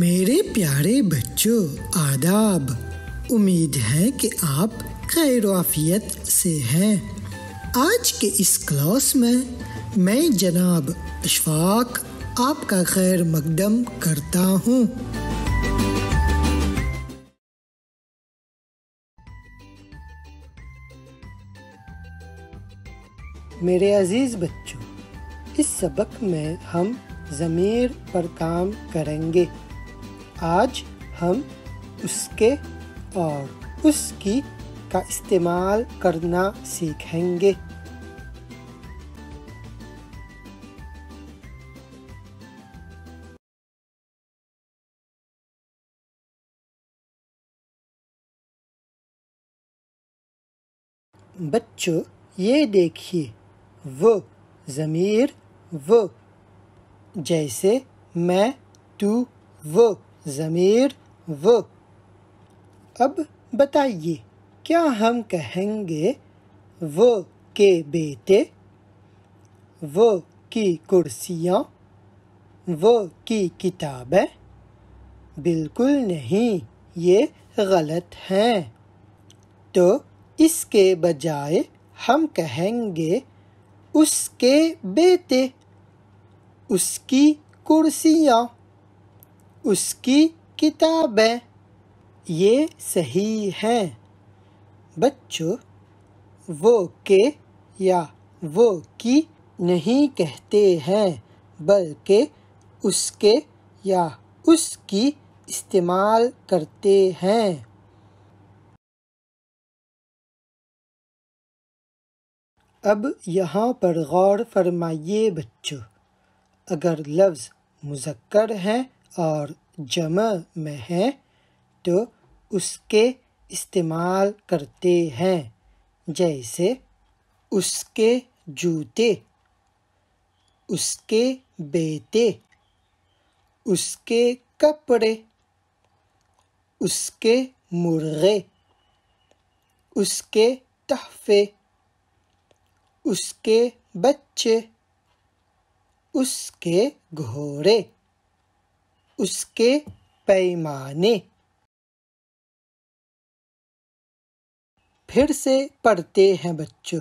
मेरे प्यारे बच्चों आदाब उम्मीद है कि आप खैरवाफियत से हैं आज के इस क्लास में मैं जनाब अशफाक आपका खैर मकदम करता हूँ मेरे अजीज़ बच्चों इस सबक में हम ज़मीर पर काम करेंगे आज हम उसके और उसकी का इस्तेमाल करना सीखेंगे बच्चों ये देखिए वो ज़मीर वो जैसे मैं तू वो ज़मीर वो अब बताइए क्या हम कहेंगे वो के बेटे वो की कुर्सियाँ वो की किताबें बिल्कुल नहीं ये गलत हैं तो इसके बजाय हम कहेंगे उसके बेटे उसकी कुर्सियाँ उसकी किताब है ये सही है बच्चों वो के या वो की नहीं कहते हैं बल्कि उसके या उसकी इस्तेमाल करते हैं अब यहाँ पर गौर फरमाइए बच्चों अगर लफ्ज़ मुजक्कर हैं और जमा में है तो उसके इस्तेमाल करते हैं जैसे उसके जूते उसके बेटे उसके कपड़े उसके मुर्गे उसके तहफे उसके बच्चे उसके घोड़े उसके पैमाने फिर से पढ़ते हैं बच्चों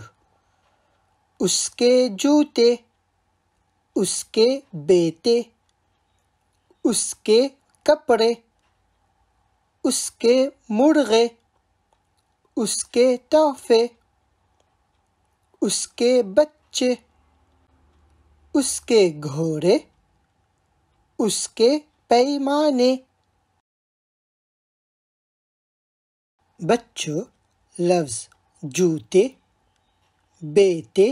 उसके जूते उसके बेटे उसके कपड़े उसके मुर्गे उसके तोहफे उसके बच्चे उसके घोड़े उसके पैमाने बच्चों लफ्ज़ जूते बेते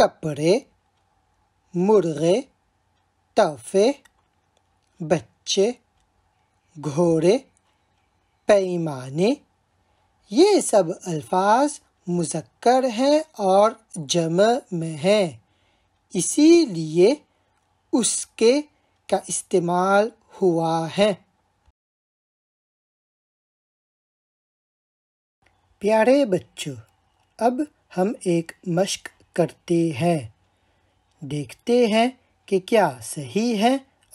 कपड़े मुर्गे तोहफे बच्चे घोड़े पैमाने ये सब अल्फाज मुजक्कर हैं और जम में हैं इसीलिए उसके का इस्तेमाल हुआ है प्यारे बच्चों अब हम एक मश्क करते हैं देखते हैं कि क्या सही है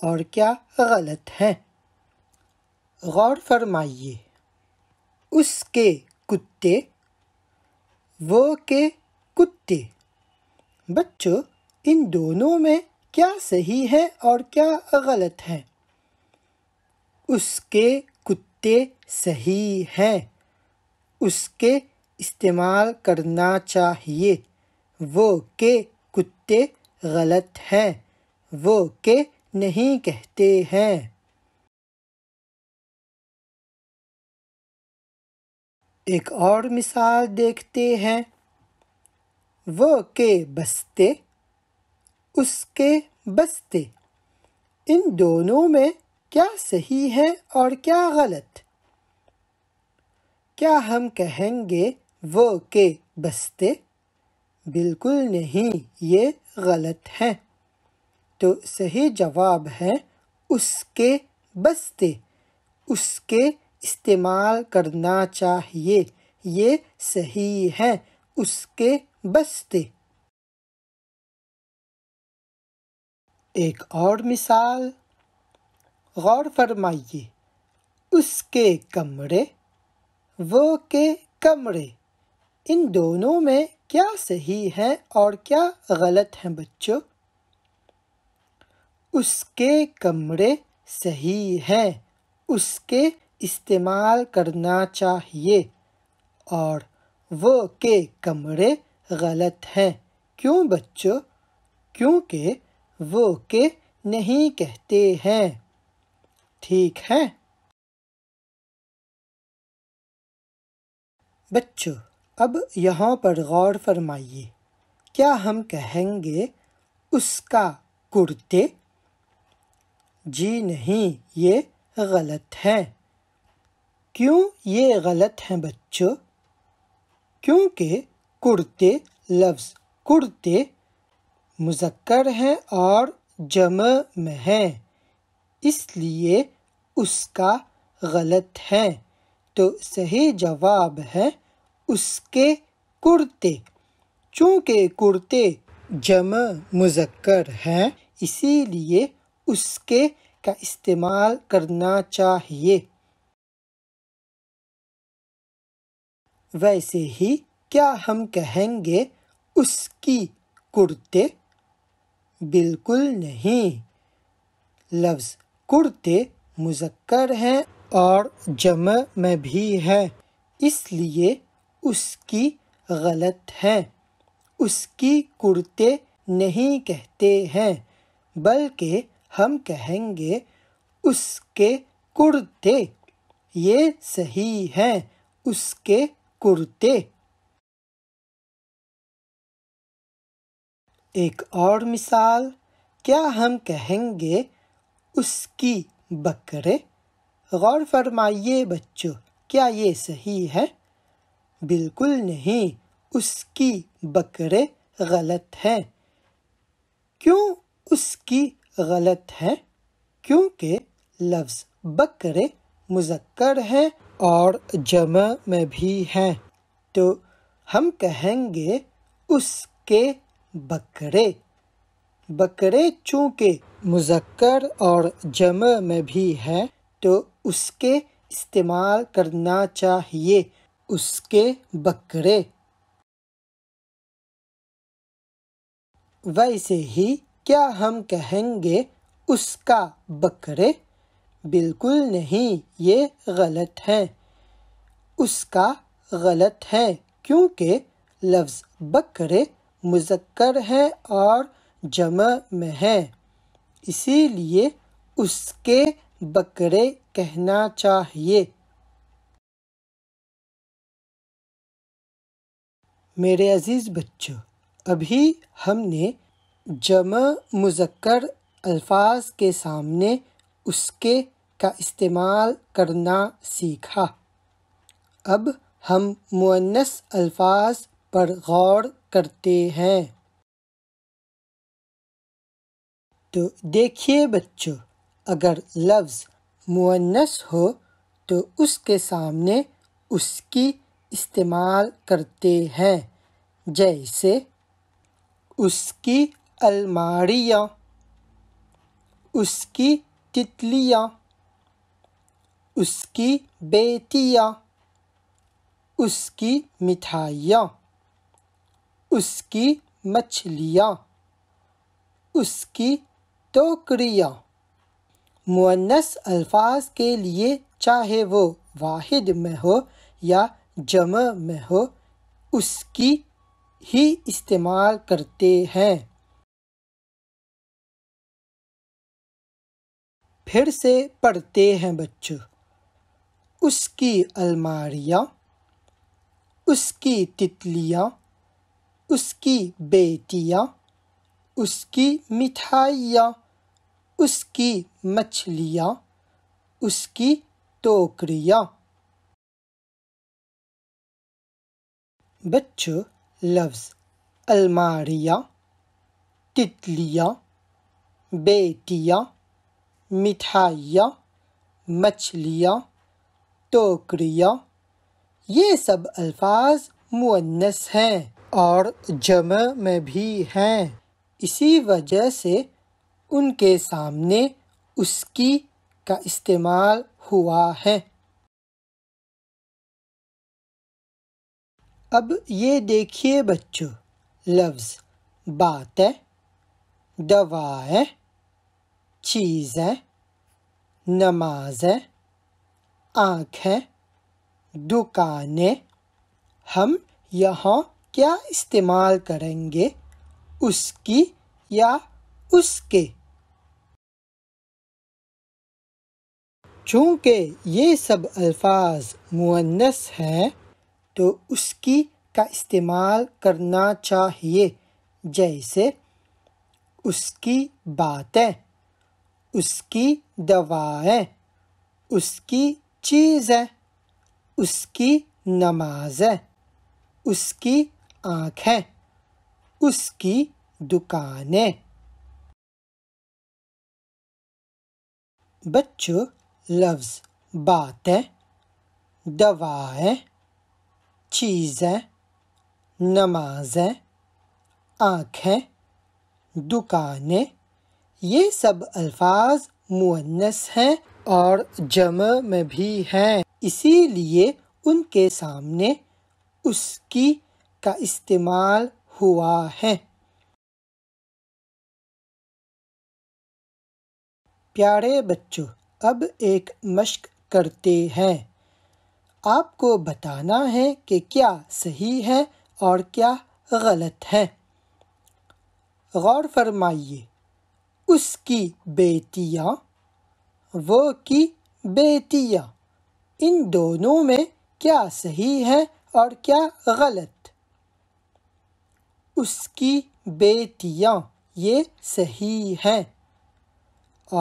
और क्या गलत है गौर फरमाइए उसके कुत्ते वो के कुत्ते बच्चों इन दोनों में क्या सही है और क्या गलत है उसके कुत्ते सही हैं उसके इस्तेमाल करना चाहिए वो के कुत्ते गलत हैं वो के नहीं कहते हैं एक और मिसाल देखते हैं वो के बस्ते उसके बस्ते इन दोनों में क्या सही है और क्या गलत क्या हम कहेंगे वो के बस्ते बिल्कुल नहीं ये गलत है तो सही जवाब है उसके बस्ते उसके इस्तेमाल करना चाहिए ये सही है उसके बस्ते एक और मिसाल गौर फरमाइए उसके कमरे वो के कमरे इन दोनों में क्या सही है और क्या गलत हैं बच्चों उसके कमरे सही हैं उसके इस्तेमाल करना चाहिए और वो के कमरे गलत हैं क्यों बच्चों क्योंकि वो के नहीं कहते हैं ठीक है बच्चों अब यहाँ पर गौर फरमाइए क्या हम कहेंगे उसका कुर्ते जी नहीं ये गलत है क्यों ये गलत है बच्चों क्योंकि कुर्ते लफ्ज़ कुर्ते मुजक्कर हैं और जम में हैं इसलिए उसका गलत है तो सही जवाब है उसके कुर्ते चूँकि कुर्ते जम मुजक्कर हैं इसीलिए उसके का इस्तेमाल करना चाहिए वैसे ही क्या हम कहेंगे उसकी कुर्ते बिल्कुल नहीं लफ्ज़ कुर्ते मुजक्कर हैं और जम में भी है इसलिए उसकी गलत है उसकी कुर्ते नहीं कहते हैं बल्कि हम कहेंगे उसके कुर्ते ये सही हैं उसके कुर्ते एक और मिसाल क्या हम कहेंगे उसकी बकरे गौर फरमाइए बच्चों क्या ये सही है बिल्कुल नहीं उसकी बकरे गलत हैं क्यों उसकी गलत है क्योंकि लफ्ज़ बकरे मुजक्कर हैं और जमा में भी हैं तो हम कहेंगे उसके बकरे बकरे चूंके मुजक्कर और जम में भी है तो उसके इस्तेमाल करना चाहिए उसके बकरे वैसे ही क्या हम कहेंगे उसका बकरे बिल्कुल नहीं ये गलत है उसका गलत है क्योंकि लफ्ज़ बकरे मुजक्कर है और जमा में है इसीलिए उसके बकरे कहना चाहिए मेरे अज़ीज़ बच्चों अभी हमने जमा मुजक्कर अल्फाज के सामने उसके का इस्तेमाल करना सीखा अब हम मुनस अल्फाज पर गौर करते हैं तो देखिए बच्चों अगर लफ्ज़ मुअन्नस हो तो उसके सामने उसकी इस्तेमाल करते हैं जैसे उसकी अलमारियाँ उसकी तितलियाँ उसकी बेटियाँ उसकी मिठाइयाँ उसकी मछलियाँ उसकी टोकरियाँ मुन्नस अल्फाज के लिए चाहे वो वाहिद में हो या जम में हो उसकी ही इस्तेमाल करते हैं फिर से पढ़ते हैं बच्चों उसकी अलमारियाँ उसकी तितलियाँ उसकी बेटियाँ उसकी मिठाइयाँ उसकी मछलियाँ उसकी टोकरियाँ बच्चों लफ्ज़ अलमारियाँ तितलियाँ बेटियाँ मिठाइयाँ मछलियाँ टोकरियाँ ये सब अल्फाज मुन्नस हैं और जम में भी हैं इसी वजह से उनके सामने उसकी का इस्तेमाल हुआ है अब ये देखिए बच्चों लफ्ज़ बातें है चीज़ें नमाजें आँखें है हम यहाँ क्या इस्तेमाल करेंगे उसकी या उसके चूँकि ये सब अल्फाज मुन्नस हैं तो उसकी का इस्तेमाल करना चाहिए जैसे उसकी बातें उसकी दवाएं उसकी चीज़ें उसकी नमाज़ें उसकी आँख है उसकी दुकान है बच्चों लफ्ज़ बात है दवा है चीज़ है नमाज है आँखें है ये सब अल्फाज मुन्नस हैं और जम में भी हैं इसीलिए उनके सामने उसकी का इस्तेमाल हुआ है प्यारे बच्चों अब एक मश्क करते हैं आपको बताना है कि क्या सही है और क्या गलत है गौर फरमाइए उसकी बेटियाँ वो की बेटियाँ इन दोनों में क्या सही है और क्या गलत उसकी बेटियां ये सही हैं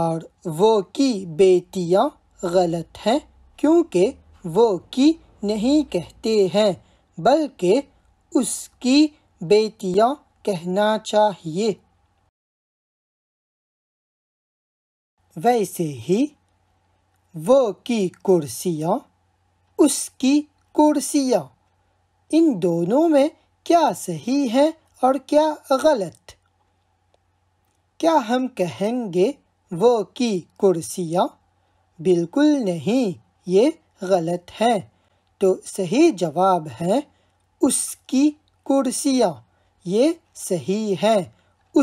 और वो की बेटियां गलत हैं क्योंकि वो की नहीं कहते हैं बल्कि उसकी बेटियां कहना चाहिए वैसे ही वो की कुर्सियाँ उसकी कुर्सियाँ इन दोनों में क्या सही है और क्या गलत क्या हम कहेंगे वो की कुर्सियाँ बिल्कुल नहीं ये गलत है तो सही जवाब है उसकी कुर्सियाँ ये सही हैं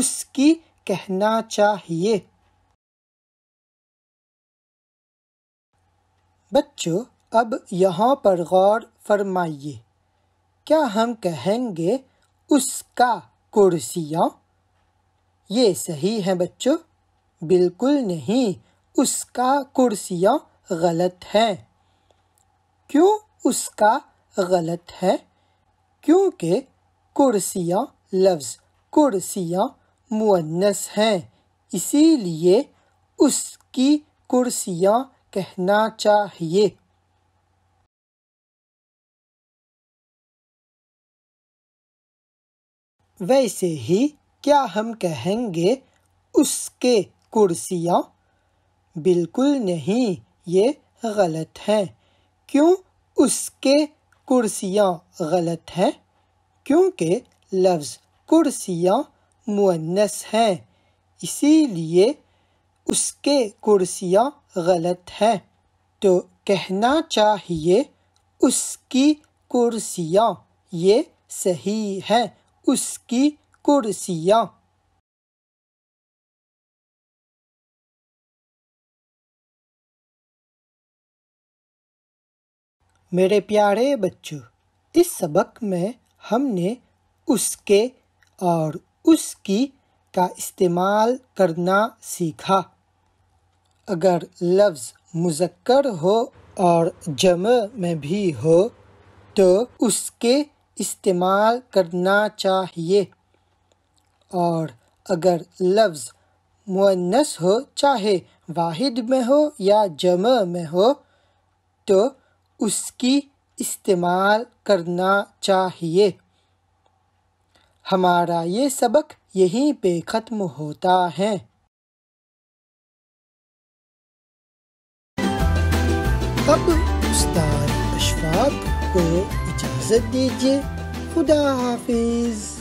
उसकी कहना चाहिए बच्चों अब यहाँ पर गौर फरमाइए क्या हम कहेंगे उसका कुर्सियाँ ये सही है बच्चों बिल्कुल नहीं उसका कुर्सियाँ गलत है क्यों उसका गलत है क्योंकि कुर्सियाँ लफ्ज़ कुर्सियाँ मुअन्नस हैं इसीलिए उसकी कुर्सियाँ कहना चाहिए वैसे ही क्या हम कहेंगे उसके कुर्सियाँ बिल्कुल नहीं ये गलत है क्यों उसके कुर्सियाँ गलत हैं क्योंकि लफ्ज़ कुर्सियाँ मुन्नस हैं इसीलिए उसके कुर्सियाँ गलत हैं तो कहना चाहिए उसकी कुर्सियाँ ये सही है उसकी कुर्सियाँ मेरे प्यारे बच्चों इस सबक में हमने उसके और उसकी का इस्तेमाल करना सीखा अगर लफ्ज़ मुजक्कर हो और जम में भी हो तो उसके इस्तेमाल करना चाहिए और अगर लफ्ज़ मुन्नस हो चाहे वाहिद में हो या जम में हो तो उसकी इस्तेमाल करना चाहिए हमारा ये सबक यहीं पे ख़त्म होता है अब उस्ताद अशफाक को इजाज़त दीजिए खुदा हाफिज़